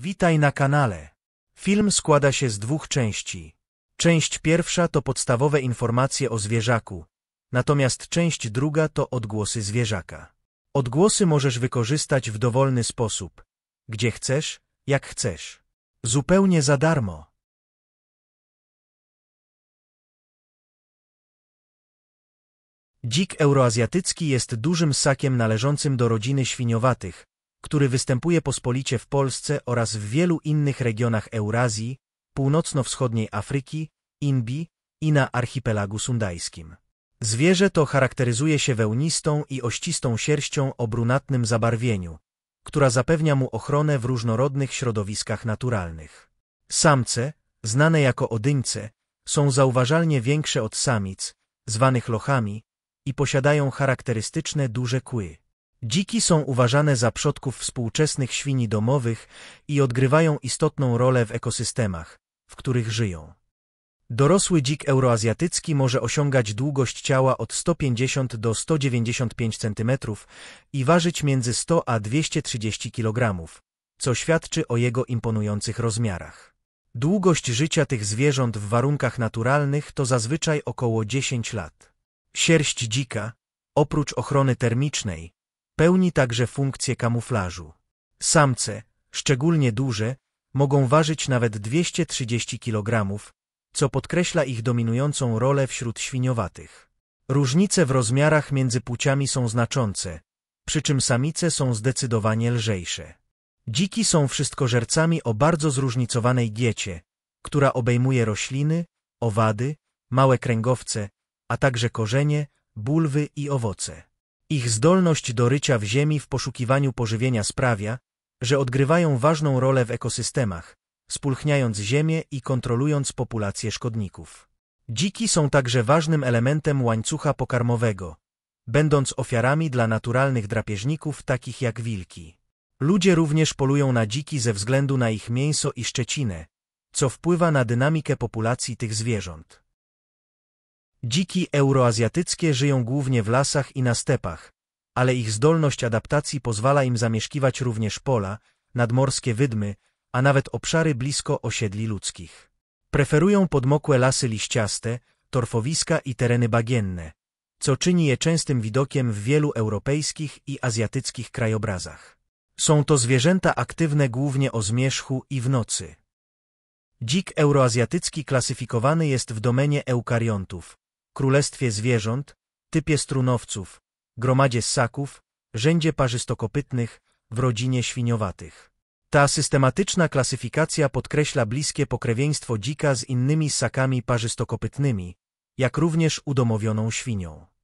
Witaj na kanale. Film składa się z dwóch części. Część pierwsza to podstawowe informacje o zwierzaku, natomiast część druga to odgłosy zwierzaka. Odgłosy możesz wykorzystać w dowolny sposób, gdzie chcesz, jak chcesz. Zupełnie za darmo. Dzik euroazjatycki jest dużym ssakiem należącym do rodziny świniowatych, który występuje pospolicie w Polsce oraz w wielu innych regionach Eurazji, północno-wschodniej Afryki, Indii i na archipelagu sundajskim. Zwierzę to charakteryzuje się wełnistą i ościstą sierścią o brunatnym zabarwieniu, która zapewnia mu ochronę w różnorodnych środowiskach naturalnych. Samce, znane jako odyńce, są zauważalnie większe od samic, zwanych lochami, i posiadają charakterystyczne duże kły. Dziki są uważane za przodków współczesnych świni domowych i odgrywają istotną rolę w ekosystemach, w których żyją. Dorosły dzik euroazjatycki może osiągać długość ciała od 150 do 195 cm i ważyć między 100 a 230 kg, co świadczy o jego imponujących rozmiarach. Długość życia tych zwierząt w warunkach naturalnych to zazwyczaj około 10 lat. Sierść dzika, oprócz ochrony termicznej, Pełni także funkcję kamuflażu. Samce, szczególnie duże, mogą ważyć nawet 230 kg, co podkreśla ich dominującą rolę wśród świniowatych. Różnice w rozmiarach między płciami są znaczące, przy czym samice są zdecydowanie lżejsze. Dziki są wszystkożercami o bardzo zróżnicowanej diecie, która obejmuje rośliny, owady, małe kręgowce, a także korzenie, bulwy i owoce. Ich zdolność do rycia w ziemi w poszukiwaniu pożywienia sprawia, że odgrywają ważną rolę w ekosystemach, spulchniając ziemię i kontrolując populację szkodników. Dziki są także ważnym elementem łańcucha pokarmowego, będąc ofiarami dla naturalnych drapieżników takich jak wilki. Ludzie również polują na dziki ze względu na ich mięso i szczecinę, co wpływa na dynamikę populacji tych zwierząt. Dziki euroazjatyckie żyją głównie w lasach i na stepach, ale ich zdolność adaptacji pozwala im zamieszkiwać również pola, nadmorskie wydmy, a nawet obszary blisko osiedli ludzkich. Preferują podmokłe lasy liściaste, torfowiska i tereny bagienne, co czyni je częstym widokiem w wielu europejskich i azjatyckich krajobrazach. Są to zwierzęta aktywne głównie o zmierzchu i w nocy. Dzik euroazjatycki klasyfikowany jest w domenie eukariontów, królestwie zwierząt, typie strunowców, gromadzie ssaków, rzędzie parzystokopytnych, w rodzinie świniowatych. Ta systematyczna klasyfikacja podkreśla bliskie pokrewieństwo dzika z innymi ssakami parzystokopytnymi, jak również udomowioną świnią.